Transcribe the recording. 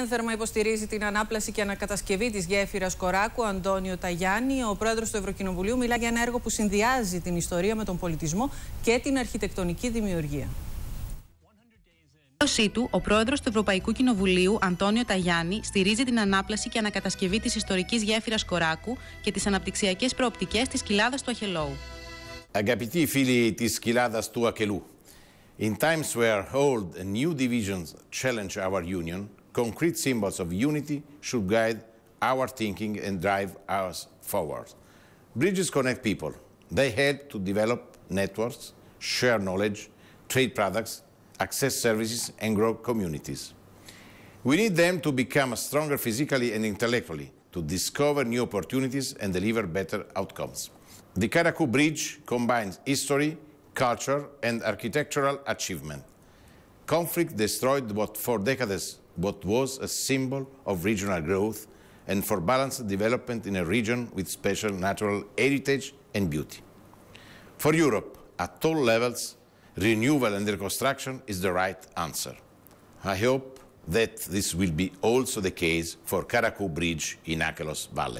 Ένθερμα υποστηρίζει την ανάπλαση και ανακατασκευή τη γέφυρα Κοράκου, Αντώνιο Ταγιάννη. Ο πρόεδρο του Ευρωκοινοβουλίου μιλά για ένα έργο που συνδυάζει την ιστορία με τον πολιτισμό και την αρχιτεκτονική δημιουργία. Στην του, ο πρόεδρο του Ευρωπαϊκού Κοινοβουλίου, Αντώνιο Ταγιάννη, στηρίζει την ανάπλαση και ανακατασκευή τη ιστορική γέφυρα Κοράκου και τι αναπτυξιακέ προοπτικέ τη κοιλάδα του Αχελόου. Αγαπητοί φίλοι τη κοιλάδα του Ακελού, in times where old and new divisions challenge our union, concrete symbols of unity should guide our thinking and drive us forward. Bridges connect people. They help to develop networks, share knowledge, trade products, access services, and grow communities. We need them to become stronger physically and intellectually, to discover new opportunities and deliver better outcomes. The Karaku Bridge combines history, culture, and architectural achievement. Conflict destroyed what for decades what was a symbol of regional growth and for balanced development in a region with special natural heritage and beauty. For Europe, at all levels, renewal and reconstruction is the right answer. I hope that this will be also the case for Karakou Bridge in Akelos Valley.